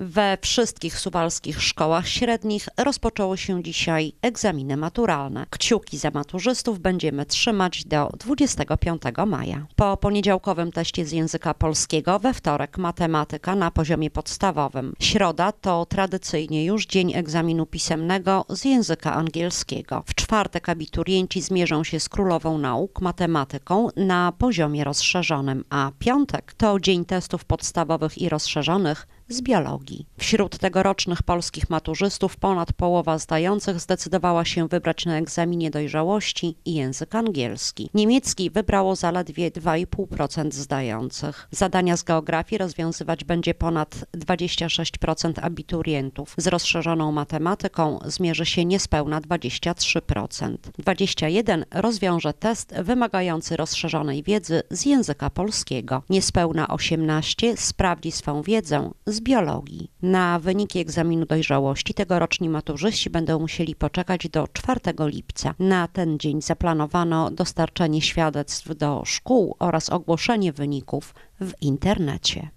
We wszystkich suwalskich szkołach średnich rozpoczęły się dzisiaj egzaminy maturalne. Kciuki za maturzystów będziemy trzymać do 25 maja. Po poniedziałkowym teście z języka polskiego we wtorek matematyka na poziomie podstawowym. Środa to tradycyjnie już dzień egzaminu pisemnego z języka angielskiego. W czwartek abiturienci zmierzą się z królową nauk matematyką na poziomie rozszerzonym, a piątek to dzień testów podstawowych i rozszerzonych z biologii. Wśród tegorocznych polskich maturzystów ponad połowa zdających zdecydowała się wybrać na egzaminie dojrzałości i język angielski. Niemiecki wybrało zaledwie 2,5% zdających. Zadania z geografii rozwiązywać będzie ponad 26% abiturientów. Z rozszerzoną matematyką zmierzy się niespełna 23%. 21 rozwiąże test wymagający rozszerzonej wiedzy z języka polskiego. Niespełna 18 sprawdzi swą wiedzę z z biologii. Na wyniki egzaminu dojrzałości tegoroczni maturzyści będą musieli poczekać do 4 lipca. Na ten dzień zaplanowano dostarczenie świadectw do szkół oraz ogłoszenie wyników w internecie.